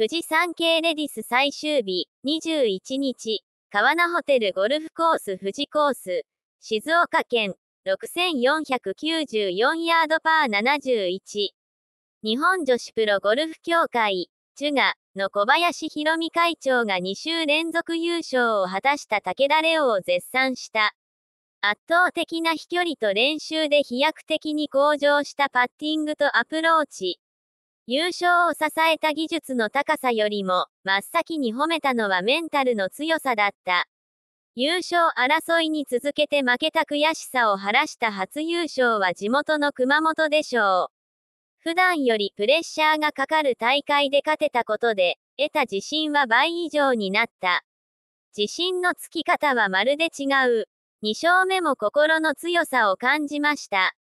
富士山系レディス最終日、21日、川名ホテルゴルフコース富士コース、静岡県、6494ヤードパー71。日本女子プロゴルフ協会、ジュガの小林博美会長が2週連続優勝を果たした武田レオを絶賛した。圧倒的な飛距離と練習で飛躍的に向上したパッティングとアプローチ。優勝を支えた技術の高さよりも、真っ先に褒めたのはメンタルの強さだった。優勝争いに続けて負けた悔しさを晴らした初優勝は地元の熊本でしょう。普段よりプレッシャーがかかる大会で勝てたことで、得た自信は倍以上になった。自信のつき方はまるで違う。2勝目も心の強さを感じました。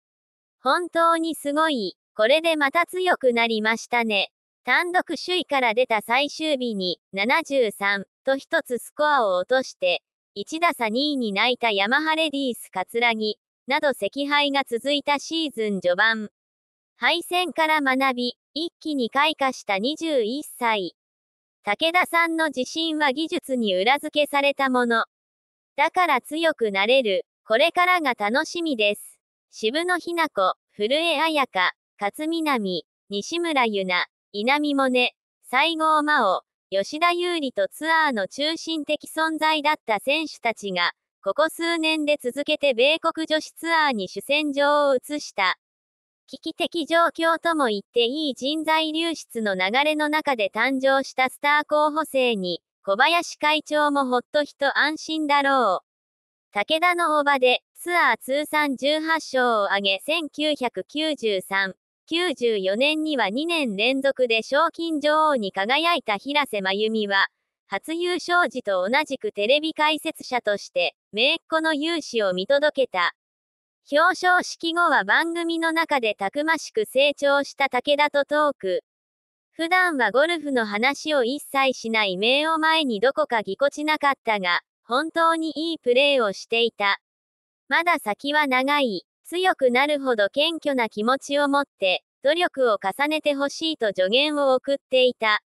本当にすごい。これでまた強くなりましたね。単独首位から出た最終日に73と1つスコアを落として1打差2位に泣いたヤマハレディース葛城など惜敗が続いたシーズン序盤敗戦から学び一気に開花した21歳武田さんの自信は技術に裏付けされたものだから強くなれるこれからが楽しみです渋野日向子古江彩香勝南、西村優奈、稲見萌寧、西郷真央、吉田優里とツアーの中心的存在だった選手たちが、ここ数年で続けて米国女子ツアーに主戦場を移した。危機的状況とも言っていい人材流出の流れの中で誕生したスター候補生に、小林会長もほっと人安心だろう。武田の叔場で、ツアー通算18勝を挙げ1993、94年には2年連続で賞金女王に輝いた平瀬真由美は、初優勝時と同じくテレビ解説者として、いっ子の勇姿を見届けた。表彰式後は番組の中でたくましく成長した武田とトーク。普段はゴルフの話を一切しない名を前にどこかぎこちなかったが、本当にいいプレーをしていた。まだ先は長い、強くなるほど謙虚な気持ちを持って、努力を重ねてほしいと助言を送っていた。